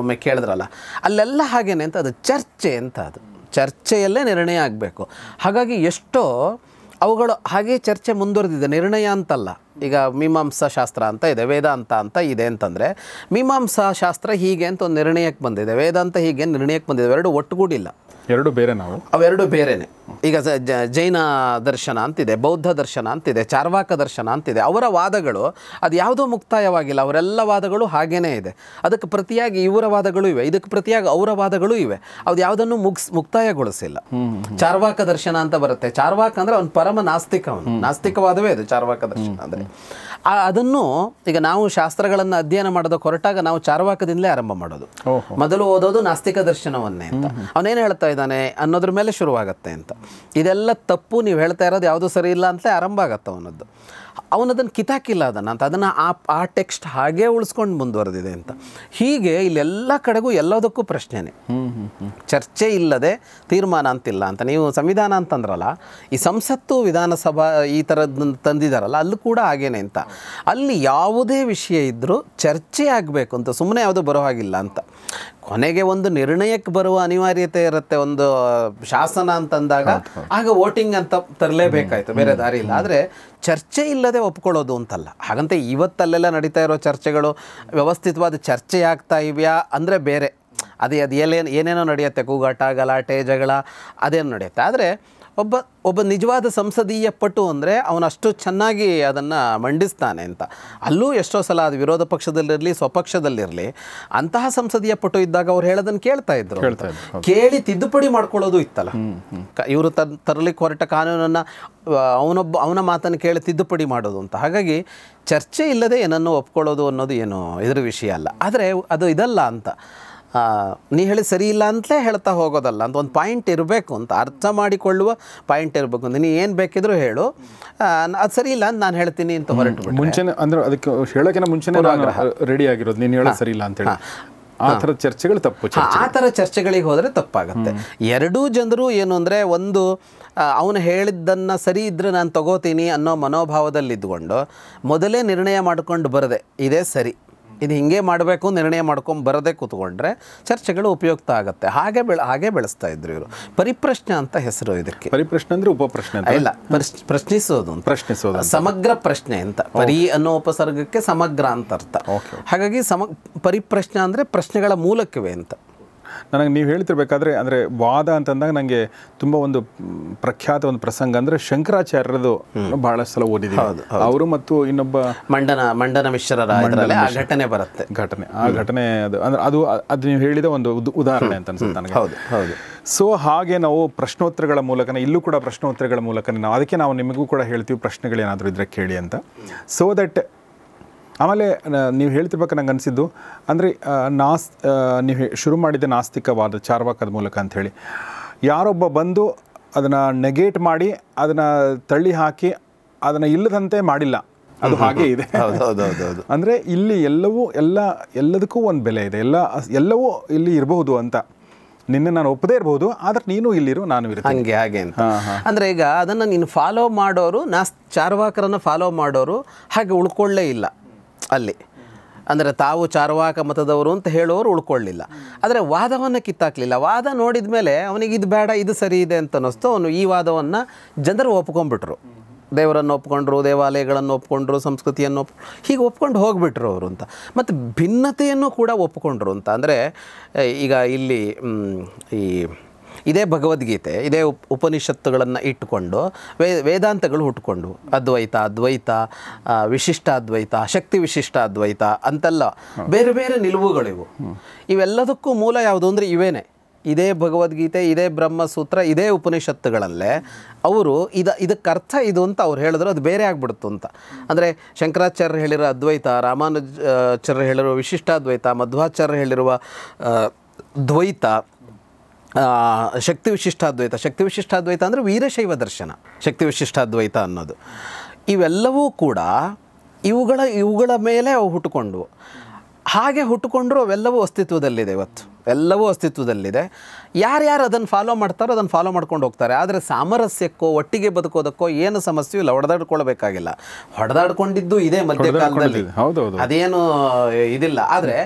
ಒಮ್ಮೆ ಕೇಳಿದ್ರಲ್ಲ ಅಲ್ಲೆಲ್ಲ ಹಾಗೇನೆ ಅಂತ ಅದು ಚರ್ಚೆ ಅಂತ ಅದು ಚರ್ಚೆಯಲ್ಲೇ ನಿರ್ಣಯ ಆಗಬೇಕು ಹಾಗಾಗಿ ಎಷ್ಟೋ ಅವುಗಳು ಹಾಗೆ ಚರ್ಚೆ ಮುಂದುವರೆದಿದೆ ನಿರ್ಣಯ ಅಂತಲ್ಲ ಈಗ ಮೀಮಾಂಸಾ ಶಾಸ್ತ್ರ ಅಂತ ಇದೆ ವೇದಾಂತ ಅಂತ ಇದೆ ಅಂತಂದರೆ ಮೀಮಾಂಸಾ ಶಾಸ್ತ್ರ ಹೀಗೆ ಅಂತ ಒಂದು ನಿರ್ಣಯಕ್ಕೆ ಬಂದಿದೆ ವೇದಾಂತ ಹೀಗೆ ನಿರ್ಣಯಕ್ಕೆ ಬಂದಿದೆ ಎರಡು ಒಟ್ಟುಗೂಡಿಲ್ಲ ಎರಡು ಬೇರೆ ನಾವು ಅವೆರಡು ಬೇರೆನೆ ಈಗ ಜೈನ ದರ್ಶನ ಅಂತಿದೆ ಬೌದ್ಧ ದರ್ಶನ ಅಂತಿದೆ ಚಾರ್ವಾಕ ದರ್ಶನ ಅಂತಿದೆ ಅವರ ವಾದಗಳು ಅದು ಯಾವುದೂ ಮುಕ್ತಾಯವಾಗಿಲ್ಲ ಅವರೆಲ್ಲ ವಾದಗಳು ಹಾಗೇನೇ ಇದೆ ಅದಕ್ಕೆ ಪ್ರತಿಯಾಗಿ ಇವರ ವಾದಗಳು ಇವೆ ಇದಕ್ಕೆ ಪ್ರತಿಯಾಗಿ ಅವರ ವಾದಗಳು ಇವೆ ಅದು ಯಾವುದನ್ನು ಮುಗ್ಸ್ ಮುಕ್ತಾಯಗೊಳಿಸಿಲ್ಲ ಚಾರ್ವಾಕ ದರ್ಶನ ಅಂತ ಬರುತ್ತೆ ಚಾರ್ವಾಕ ಅಂದರೆ ಅವನು ಪರಮ ನಾಸ್ತಿಕ ಅವನು ನಾಸ್ತಿಕವಾದವೇ ಇದು ಚಾರ್ವಾಕ ದರ್ಶನ ಅಂದರೆ ಅದನ್ನು ಈಗ ನಾವು ಶಾಸ್ತ್ರಗಳನ್ನು ಅಧ್ಯಯನ ಮಾಡೋದು ಹೊರಟಾಗ ನಾವು ಚಾರ್ವಾಕದಿಂದಲೇ ಆರಂಭ ಮಾಡೋದು ಮೊದಲು ಓದೋದು ನಾಸ್ತಿಕ ದರ್ಶನವನ್ನೇ ಅಂತ ಅವನೇನು ಹೇಳ್ತಾ ಇದ್ದಾನೆ ಅನ್ನೋದ್ರ ಮೇಲೆ ಶುರುವಾಗತ್ತೆ ಅಂತ ಇದೆಲ್ಲ ತಪ್ಪು ನೀವು ಹೇಳ್ತಾ ಇರೋದು ಯಾವುದು ಸರಿ ಇಲ್ಲ ಅಂತಲೇ ಆರಂಭ ಆಗತ್ತೆ ಅವನದ್ದು ಅವನದನ್ನು ಕಿತಾಕಿಲ್ಲ ಅದನ್ನು ಅಂತ ಅದನ್ನು ಆ ಆ ಟೆಕ್ಸ್ಟ್ ಹಾಗೆ ಉಳಿಸ್ಕೊಂಡು ಮುಂದುವರೆದಿದೆ ಅಂತ ಹೀಗೆ ಇಲ್ಲೆಲ್ಲ ಕಡೆಗೂ ಎಲ್ಲದಕ್ಕೂ ಪ್ರಶ್ನೆನೇ ಚರ್ಚೆ ಇಲ್ಲದೆ ತೀರ್ಮಾನ ಅಂತಿಲ್ಲ ಅಂತ ನೀವು ಸಂವಿಧಾನ ಅಂತಂದ್ರಲ್ಲ ಈ ಸಂಸತ್ತು ವಿಧಾನಸಭಾ ಈ ಥರದ್ದು ತಂದಿದ್ದಾರಲ್ಲ ಅಲ್ಲೂ ಕೂಡ ಹಾಗೇನೆ ಅಂತ ಅಲ್ಲಿ ಯಾವುದೇ ವಿಷಯ ಇದ್ದರೂ ಚರ್ಚೆ ಆಗಬೇಕು ಅಂತ ಸುಮ್ಮನೆ ಯಾವುದೂ ಬರೋ ಹಾಗಿಲ್ಲ ಅಂತ ಕೊನೆಗೆ ಒಂದು ನಿರ್ಣಯಕ್ಕೆ ಬರುವ ಅನಿವಾರ್ಯತೆ ಇರುತ್ತೆ ಒಂದು ಶಾಸನ ಅಂತಂದಾಗ ಆಗ ವೋಟಿಂಗ್ ಅಂತ ತರಲೇಬೇಕಾಯ್ತು ಬೇರೆ ದಾರಿ ಇಲ್ಲ ಆದರೆ ಚರ್ಚೆ ಇಲ್ಲದೆ ಒಪ್ಕೊಳ್ಳೋದು ಅಂತಲ್ಲ ಹಾಗಂತ ಇವತ್ತಲ್ಲೆಲ್ಲ ನಡೀತಾ ಇರೋ ಚರ್ಚೆಗಳು ವ್ಯವಸ್ಥಿತವಾದ ಚರ್ಚೆ ಆಗ್ತಾ ಇವೆಯಾ ಅಂದರೆ ಬೇರೆ ಅದೇ ಅದು ಏನೇನೋ ನಡೆಯುತ್ತೆ ಕೂಗಾಟ ಗಲಾಟೆ ಜಗಳ ಅದೇನು ನಡೆಯುತ್ತೆ ಆದರೆ ಒಬ್ಬ ಒಬ್ಬ ನಿಜವಾದ ಸಂಸದೀಯ ಪಟು ಅಂದರೆ ಅವನಷ್ಟು ಚೆನ್ನಾಗಿ ಅದನ್ನು ಮಂಡಿಸ್ತಾನೆ ಅಂತ ಅಲ್ಲೂ ಎಷ್ಟೋ ಸಲ ಅದು ವಿರೋಧ ಪಕ್ಷದಲ್ಲಿರಲಿ ಸ್ವಪಕ್ಷದಲ್ಲಿರಲಿ ಅಂತಹ ಸಂಸದೀಯ ಪಟು ಇದ್ದಾಗ ಅವ್ರು ಹೇಳೋದನ್ನು ಕೇಳ್ತಾ ಇದ್ರು ಕೇಳಿ ತಿದ್ದುಪಡಿ ಮಾಡ್ಕೊಳ್ಳೋದು ಇತ್ತಲ್ಲ ಇವರು ತರಲಿಕ್ಕೆ ಹೊರಟ ಕಾನೂನನ್ನು ಅವನೊಬ್ಬ ಅವನ ಮಾತನ್ನು ಕೇಳಿ ತಿದ್ದುಪಡಿ ಮಾಡೋದು ಅಂತ ಹಾಗಾಗಿ ಚರ್ಚೆ ಇಲ್ಲದೆ ಏನನ್ನು ಒಪ್ಕೊಳ್ಳೋದು ಅನ್ನೋದು ಏನು ಇದರ ವಿಷಯ ಅಲ್ಲ ಆದರೆ ಅದು ಇದಲ್ಲ ಅಂತ ನೀ ಹೇಳಿ ಸರಿ ಇಲ್ಲ ಅಂತಲೇ ಹೇಳ್ತಾ ಹೋಗೋದಲ್ಲ ಅಂತ ಒಂದು ಪಾಯಿಂಟ್ ಇರಬೇಕು ಅಂತ ಅರ್ಥ ಮಾಡಿಕೊಳ್ಳುವ ಪಾಯಿಂಟ್ ಇರಬೇಕು ಅಂತ ನೀ ಏನು ಬೇಕಿದ್ರೂ ಹೇಳು ಅದು ಸರಿ ಇಲ್ಲ ಅಂತ ನಾನು ಹೇಳ್ತೀನಿ ಅಂತ ಹೊರಟು ಮುಂಚೆನೆ ಅಂದ್ರೆ ಅದಕ್ಕೆ ಹೇಳೋಕ್ಕಿಂತ ಮುಂಚೆನೇ ರೆಡಿ ಆಗಿರೋದು ನೀನು ಹೇಳೋ ಸರಿ ಇಲ್ಲ ಅಂತ ಆ ಥರ ಚರ್ಚೆಗಳು ತಪ್ಪು ಆ ಥರ ಚರ್ಚೆಗಳಿಗೆ ಹೋದರೆ ತಪ್ಪಾಗುತ್ತೆ ಎರಡೂ ಜನರು ಏನು ಅಂದರೆ ಒಂದು ಅವನು ಹೇಳಿದ್ದನ್ನು ಸರಿ ಇದ್ದರೆ ನಾನು ತಗೋತೀನಿ ಅನ್ನೋ ಮನೋಭಾವದಲ್ಲಿ ಇದ್ಕೊಂಡು ಮೊದಲೇ ನಿರ್ಣಯ ಮಾಡ್ಕೊಂಡು ಬರದೆ ಇದೇ ಸರಿ ಇದು ಹಿಂಗೆ ಮಾಡಬೇಕು ನಿರ್ಣಯ ಮಾಡ್ಕೊಂಡು ಬರೋದೇ ಕೂತ್ಕೊಂಡ್ರೆ ಚರ್ಚೆಗಳು ಉಪಯುಕ್ತ ಆಗುತ್ತೆ ಹಾಗೆ ಬೆಳ ಹಾಗೆ ಬೆಳೆಸ್ತಾ ಇದ್ರು ಇವರು ಪರಿಪ್ರಶ್ನೆ ಅಂತ ಹೆಸರು ಇದಕ್ಕೆ ಪರಿಪ್ರಶ್ನೆ ಅಂದ್ರೆ ಉಪಪ್ರಶ್ನೆ ಇಲ್ಲ ಪ್ರಶ್ನಿಸೋದು ಪ್ರಶ್ನಿಸೋದು ಸಮಗ್ರ ಪ್ರಶ್ನೆ ಅಂತ ಪರಿ ಅನ್ನೋ ಉಪಸರ್ಗಕ್ಕೆ ಸಮಗ್ರ ಅಂತ ಅರ್ಥ ಹಾಗಾಗಿ ಸಮ ಪರಿಪ್ರಶ್ನೆ ಅಂದರೆ ಪ್ರಶ್ನೆಗಳ ಮೂಲಕವೇ ಅಂತ ನನಗೆ ನೀವು ಹೇಳ್ತಿರ್ಬೇಕಾದ್ರೆ ಅಂದರೆ ವಾದ ಅಂತಂದಾಗ ನನಗೆ ತುಂಬ ಒಂದು ಪ್ರಖ್ಯಾತ ಒಂದು ಪ್ರಸಂಗ ಅಂದರೆ ಶಂಕರಾಚಾರ್ಯರದು ಬಹಳ ಸಲ ಓದಿದ್ದೀನಿ ಅವರು ಮತ್ತು ಇನ್ನೊಬ್ಬ ಮಂಡನ ಮಂಡನ ಮಿಶ್ರರ ಘಟನೆ ಬರುತ್ತೆ ಘಟನೆ ಆ ಘಟನೆ ಅದು ಅಂದ್ರೆ ಅದು ಅದು ನೀವು ಹೇಳಿದ ಒಂದು ಉದಾಹರಣೆ ಅಂತ ಅನ್ಸುತ್ತೆ ನನಗೆ ಹೌದು ಹೌದು ಸೊ ಹಾಗೆ ನಾವು ಪ್ರಶ್ನೋತ್ತರಗಳ ಮೂಲಕನೇ ಇಲ್ಲೂ ಕೂಡ ಪ್ರಶ್ನೋತ್ತರಗಳ ಮೂಲಕನೇ ನಾವು ಅದಕ್ಕೆ ನಾವು ನಿಮಗೂ ಕೂಡ ಹೇಳ್ತೀವಿ ಪ್ರಶ್ನೆಗಳೇನಾದರೂ ಇದ್ರೆ ಕೇಳಿ ಅಂತ ಸೊ ದಟ್ ಆಮೇಲೆ ನೀವು ಹೇಳ್ತಿರ್ಬೇಕು ನಂಗೆ ಅನಿಸಿದ್ದು ಅಂದರೆ ನಾಸ್ ನೀವು ಶುರು ಮಾಡಿದ ನಾಸ್ತಿಕವಾದ ಚಾರ್ವಾಕದ ಮೂಲಕ ಅಂಥೇಳಿ ಯಾರೊಬ್ಬ ಬಂದು ಅದನ್ನು ನೆಗೇಟ್ ಮಾಡಿ ಅದನ್ನು ತಳ್ಳಿ ಹಾಕಿ ಅದನ್ನು ಇಲ್ಲದಂತೆ ಮಾಡಿಲ್ಲ ಅದು ಹಾಗೆ ಇದೆ ಅಂದರೆ ಇಲ್ಲಿ ಎಲ್ಲವೂ ಎಲ್ಲ ಎಲ್ಲದಕ್ಕೂ ಒಂದು ಬೆಲೆ ಇದೆ ಎಲ್ಲ ಎಲ್ಲವೂ ಇಲ್ಲಿ ಇರಬಹುದು ಅಂತ ನಿನ್ನೆ ನಾನು ಒಪ್ಪದೇ ಇರಬಹುದು ಆದ್ರೆ ನೀನು ಇಲ್ಲಿರು ನಾನು ಹಂಗೆ ಹಾಗೆ ಅಂತ ಅಂದ್ರೆ ಈಗ ಅದನ್ನ ನೀನು ಫಾಲೋ ಮಾಡೋರು ನಾಸ್ ಚಾರ್ವಾಕರನ್ನು ಫಾಲೋ ಮಾಡೋರು ಹಾಗೆ ಉಳ್ಕೊಳ್ಳೇ ಇಲ್ಲ ಅಲ್ಲಿ ಅಂದರೆ ತಾವು ಚಾರ್ವಾಕ ಮತದವರು ಅಂತ ಹೇಳೋರು ಉಳ್ಕೊಳ್ಳಿಲ್ಲ ಆದರೆ ವಾದವನ್ನು ಕಿತ್ತಾಕಲಿಲ್ಲ ವಾದ ನೋಡಿದ ಮೇಲೆ ಅವನಿಗೆ ಇದು ಬೇಡ ಇದು ಸರಿ ಇದೆ ಅಂತ ಅನ್ನಿಸ್ತು ಅವನು ಈ ವಾದವನ್ನು ಜನರು ಒಪ್ಕೊಂಡ್ಬಿಟ್ರು ದೇವರನ್ನು ಒಪ್ಕೊಂಡ್ರು ದೇವಾಲಯಗಳನ್ನು ಒಪ್ಕೊಂಡ್ರು ಸಂಸ್ಕೃತಿಯನ್ನು ಒಪ್ ಹೀಗೆ ಒಪ್ಕೊಂಡು ಹೋಗಿಬಿಟ್ರು ಅವರು ಅಂತ ಮತ್ತು ಭಿನ್ನತೆಯನ್ನು ಕೂಡ ಒಪ್ಕೊಂಡ್ರು ಅಂತ ಅಂದರೆ ಈಗ ಇಲ್ಲಿ ಈ ಇದೇ ಭಗವದ್ಗೀತೆ ಇದೇ ಉಪ್ ಉಪನಿಷತ್ತುಗಳನ್ನು ಇಟ್ಟುಕೊಂಡು ವೇ ವೇದಾಂತಗಳು ಹುಟ್ಟುಕೊಂಡು ಅದ್ವೈತ ಅದ್ವೈತ ವಿಶಿಷ್ಟ ಅದ್ವೈತ ಶಕ್ತಿ ವಿಶಿಷ್ಟ ಅದ್ವೈತ ಅಂತೆಲ್ಲ ಬೇರೆ ಬೇರೆ ನಿಲುವುಗಳಿವು ಇವೆಲ್ಲದಕ್ಕೂ ಮೂಲ ಯಾವುದು ಅಂದರೆ ಇವೇನೆ ಇದೇ ಭಗವದ್ಗೀತೆ ಇದೇ ಬ್ರಹ್ಮಸೂತ್ರ ಇದೇ ಉಪನಿಷತ್ತುಗಳಲ್ಲೇ ಅವರು ಇದ ಇದಕ್ಕೆ ಅರ್ಥ ಇದು ಅಂತ ಅವ್ರು ಹೇಳಿದ್ರು ಅದು ಬೇರೆ ಆಗ್ಬಿಡ್ತು ಅಂತ ಅಂದರೆ ಶಂಕರಾಚಾರ್ಯ ಹೇಳಿರೋ ಅದ್ವೈತ ರಾಮಾನುಜಾಚಾರ್ಯ ಹೇಳಿರುವ ವಿಶಿಷ್ಟಾದ್ವೈತ ಮಧ್ವಾಚಾರ್ಯ ಹೇಳಿರುವ ದ್ವೈತ ಶಕ್ತಿ ವಿಶಿಷ್ಟಾದ್ವೈತ ಶಕ್ತಿ ವಿಶಿಷ್ಟಾದ್ವೈತ ಅಂದರೆ ವೀರಶೈವ ದರ್ಶನ ಶಕ್ತಿ ವಿಶಿಷ್ಟಾದ್ವೈತ ಅನ್ನೋದು ಇವೆಲ್ಲವೂ ಕೂಡ ಇವುಗಳ ಇವುಗಳ ಮೇಲೆ ಅವು ಹುಟ್ಟುಕೊಂಡು ಹಾಗೆ ಹುಟ್ಟುಕೊಂಡ್ರು ಅವೆಲ್ಲವೂ ಅಸ್ತಿತ್ವದಲ್ಲಿದೆ ಇವತ್ತು ಎಲ್ಲವೂ ಅಸ್ತಿತ್ವದಲ್ಲಿದೆ ಯಾರ್ಯಾರು ಅದನ್ನು ಫಾಲೋ ಮಾಡ್ತಾರೋ ಅದನ್ನು ಫಾಲೋ ಮಾಡ್ಕೊಂಡು ಹೋಗ್ತಾರೆ ಆದರೆ ಸಾಮರಸ್ಯಕ್ಕೋ ಒಟ್ಟಿಗೆ ಬದುಕೋದಕ್ಕೋ ಏನು ಸಮಸ್ಯೆ ಇಲ್ಲ ಹೊಡೆದಾಡ್ಕೊಳ್ಬೇಕಾಗಿಲ್ಲ ಹೊಡೆದಾಡ್ಕೊಂಡಿದ್ದು ಇದೇ ಮಧ್ಯಕಾಲದಲ್ಲಿ ಅದೇನು ಇದಿಲ್ಲ ಆದರೆ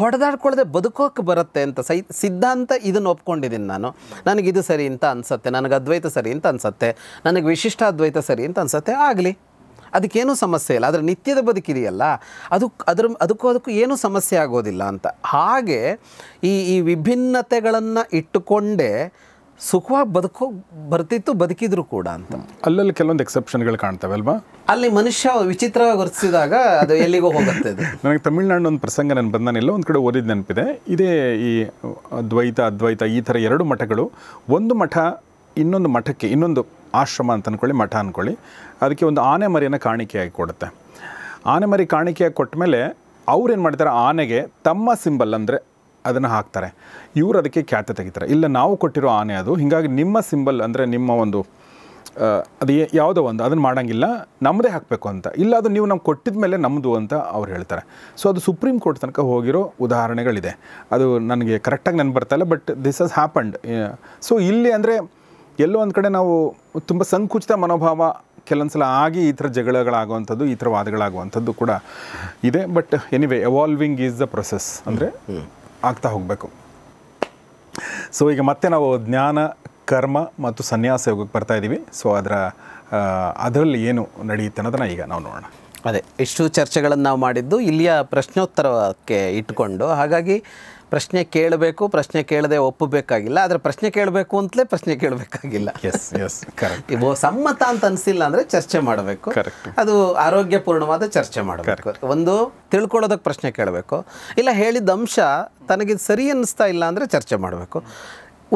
ಹೊಡೆದಾಡ್ಕೊಳ್ಳದೆ ಬದುಕೋಕೆ ಬರುತ್ತೆ ಅಂತ ಸೈ ಸಿದ್ಧಾಂತ ಇದನ್ನು ಒಪ್ಕೊಂಡಿದ್ದೀನಿ ನಾನು ನನಗಿದು ಸರಿ ಅಂತ ಅನಿಸತ್ತೆ ನನಗೆ ಅದ್ವೈತ ಸರಿ ಅಂತ ಅನಿಸತ್ತೆ ನನಗೆ ವಿಶಿಷ್ಟ ಅದ್ವೈತ ಸರಿ ಅಂತ ಅನಿಸತ್ತೆ ಆಗಲಿ ಅದಕ್ಕೇನು ಸಮಸ್ಯೆ ಇಲ್ಲ ಅದರ ನಿತ್ಯದ ಬದುಕಿದೆಯಲ್ಲ ಅದು ಅದ್ರ ಅದಕ್ಕೂ ಅದಕ್ಕೂ ಏನೂ ಸಮಸ್ಯೆ ಆಗೋದಿಲ್ಲ ಅಂತ ಹಾಗೆ ಈ ಈ ವಿಭಿನ್ನತೆಗಳನ್ನು ಇಟ್ಟುಕೊಂಡೇ ಸುಖವಾಗಿ ಬದುಕೋ ಬರ್ತಿತ್ತು ಬದುಕಿದ್ರು ಕೂಡ ಅಂತ ಅಲ್ಲಲ್ಲಿ ಕೆಲವೊಂದು ಎಕ್ಸೆಪ್ಷನ್ಗಳು ಕಾಣ್ತವೆ ಅಲ್ವಾ ಅಲ್ಲಿ ಮನುಷ್ಯ ವಿಚಿತ್ರವಾಗಿ ವರ್ತಿಸಿದಾಗ ಅದು ಎಲ್ಲಿಗೂ ಹೋಗುತ್ತೆ ನನಗೆ ತಮಿಳ್ನಾಡಿನ ಒಂದು ಪ್ರಸಂಗ ನಾನು ಬಂದಾನಿಲ್ಲ ಒಂದು ಕಡೆ ಓದಿದ ನೆನಪಿದೆ ಇದೇ ಈ ದ್ವೈತ ಅದ್ವೈತ ಈ ಥರ ಎರಡು ಮಠಗಳು ಒಂದು ಮಠ ಇನ್ನೊಂದು ಮಠಕ್ಕೆ ಇನ್ನೊಂದು ಆಶ್ರಮ ಅಂತ ಅಂದ್ಕೊಳ್ಳಿ ಮಠ ಅಂದ್ಕೊಳ್ಳಿ ಅದಕ್ಕೆ ಒಂದು ಆನೆ ಮರಿಯನ್ನು ಕಾಣಿಕೆಯಾಗಿ ಕೊಡುತ್ತೆ ಆನೆ ಮರಿ ಕಾಣಿಕೆಯಾಗಿ ಕೊಟ್ಟ ಮೇಲೆ ಏನು ಮಾಡ್ತಾರೆ ಆನೆಗೆ ತಮ್ಮ ಸಿಂಬಲ್ ಅಂದರೆ ಅದನ್ನು ಹಾಕ್ತಾರೆ ಇವರು ಅದಕ್ಕೆ ಖ್ಯಾತೆ ತೆಗಿತಾರೆ ಇಲ್ಲ ನಾವು ಕೊಟ್ಟಿರೋ ಆನೆ ಅದು ಹೀಗಾಗಿ ನಿಮ್ಮ ಸಿಂಬಲ್ ಅಂದರೆ ನಿಮ್ಮ ಒಂದು ಅದು ಯಾವುದೋ ಒಂದು ಅದನ್ನು ಮಾಡೋಂಗಿಲ್ಲ ನಮ್ಮದೇ ಹಾಕಬೇಕು ಅಂತ ಇಲ್ಲ ಅದು ನೀವು ನಮ್ಗೆ ಕೊಟ್ಟಿದ ಮೇಲೆ ನಮ್ಮದು ಅಂತ ಅವ್ರು ಹೇಳ್ತಾರೆ ಸೊ ಅದು ಸುಪ್ರೀಂ ಕೋರ್ಟ್ ತನಕ ಹೋಗಿರೋ ಉದಾಹರಣೆಗಳಿದೆ ಅದು ನನಗೆ ಕರೆಕ್ಟಾಗಿ ನೆನಪು ಇಲ್ಲ but this has happened so ಇಲ್ಲಿ ಅಂದರೆ ಎಲ್ಲೋ ಒಂದು ಕಡೆ ನಾವು ತುಂಬ ಸಂಕುಚಿತ ಮನೋಭಾವ ಕೆಲವೊಂದು ಸಲ ಆಗಿ ಈ ಥರ ಜಗಳಗಳಾಗುವಂಥದ್ದು ಈ ಥರ ವಾದಗಳಾಗುವಂಥದ್ದು ಕೂಡ ಇದೆ but anyway evolving is the process ಅಂದರೆ ಆಗ್ತಾ ಹೋಗಬೇಕು ಸೊ ಈಗ ಮತ್ತೆ ನಾವು ಜ್ಞಾನ ಕರ್ಮ ಮತ್ತು ಸನ್ಯಾಸ ಯೋಗಕ್ಕೆ ಬರ್ತಾ ಇದ್ದೀವಿ ಸೊ ಅದರ ಅದರಲ್ಲಿ ಏನು ನಡೆಯುತ್ತೆ ಅನ್ನೋದನ್ನ ಈಗ ನಾವು ನೋಡೋಣ ಅದೇ ಇಷ್ಟು ಚರ್ಚೆಗಳನ್ನು ನಾವು ಮಾಡಿದ್ದು ಇಲ್ಲಿಯ ಪ್ರಶ್ನೋತ್ತರಕ್ಕೆ ಇಟ್ಟುಕೊಂಡು ಹಾಗಾಗಿ ಪ್ರಶ್ನೆ ಕೇಳಬೇಕು ಪ್ರಶ್ನೆ ಕೇಳದೆ ಒಪ್ಪಬೇಕಾಗಿಲ್ಲ ಆದರೆ ಪ್ರಶ್ನೆ ಕೇಳಬೇಕು ಅಂತಲೇ ಪ್ರಶ್ನೆ ಕೇಳಬೇಕಾಗಿಲ್ಲ ಎಸ್ ಎಸ್ ಕರೆಕ್ಟ್ ಇವು ಸಮ್ಮತ ಅಂತ ಅನಿಸಿಲ್ಲ ಅಂದರೆ ಚರ್ಚೆ ಮಾಡಬೇಕು ಅದು ಆರೋಗ್ಯಪೂರ್ಣವಾದ ಚರ್ಚೆ ಮಾಡಬೇಕು ಒಂದು ತಿಳ್ಕೊಳ್ಳೋದಕ್ಕೆ ಪ್ರಶ್ನೆ ಕೇಳಬೇಕು ಇಲ್ಲ ಹೇಳಿದ ಅಂಶ ತನಗಿದು ಸರಿ ಅನ್ನಿಸ್ತಾ ಇಲ್ಲ ಅಂದರೆ ಚರ್ಚೆ ಮಾಡಬೇಕು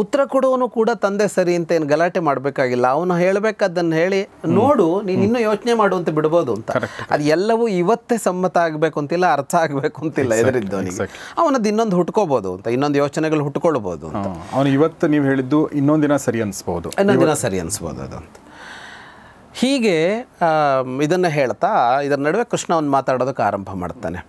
ಉತ್ತರ ಕೊಡುವನು ಕೂಡ ತಂದೆ ಸರಿ ಅಂತ ಏನು ಗಲಾಟೆ ಮಾಡಬೇಕಾಗಿಲ್ಲ ಅವನು ಹೇಳಬೇಕಾದ್ದನ್ನು ಹೇಳಿ ನೋಡು ನೀನು ಇನ್ನೂ ಯೋಚನೆ ಮಾಡು ಅಂತ ಬಿಡ್ಬೋದು ಅಂತ ಅದು ಎಲ್ಲವೂ ಇವತ್ತೇ ಸಮ್ಮತ ಆಗಬೇಕು ಅಂತಿಲ್ಲ ಅರ್ಥ ಆಗಬೇಕು ಅಂತಿಲ್ಲ ಇದರಿದ್ದವನಿಗೆ ಅವನದ್ದು ಇನ್ನೊಂದು ಹುಟ್ಕೋಬಹುದು ಅಂತ ಇನ್ನೊಂದು ಯೋಚನೆಗಳು ಹುಟ್ಕೊಳ್ಬೋದು ಅಂತ ಅವನು ಇವತ್ತು ನೀವು ಹೇಳಿದ್ದು ಇನ್ನೊಂದು ದಿನ ಸರಿ ಅನಿಸ್ಬೋದು ಇನ್ನೊಂದು ದಿನ ಸರಿ ಅನಿಸ್ಬೋದು ಅದಂತ ಅಂತ ಹೀಗೆ ಇದನ್ನು ಹೇಳ್ತಾ ಇದರ ನಡುವೆ ಕೃಷ್ಣ ಅವನು ಮಾತಾಡೋದಕ್ಕೆ ಆರಂಭ ಮಾಡ್ತಾನೆ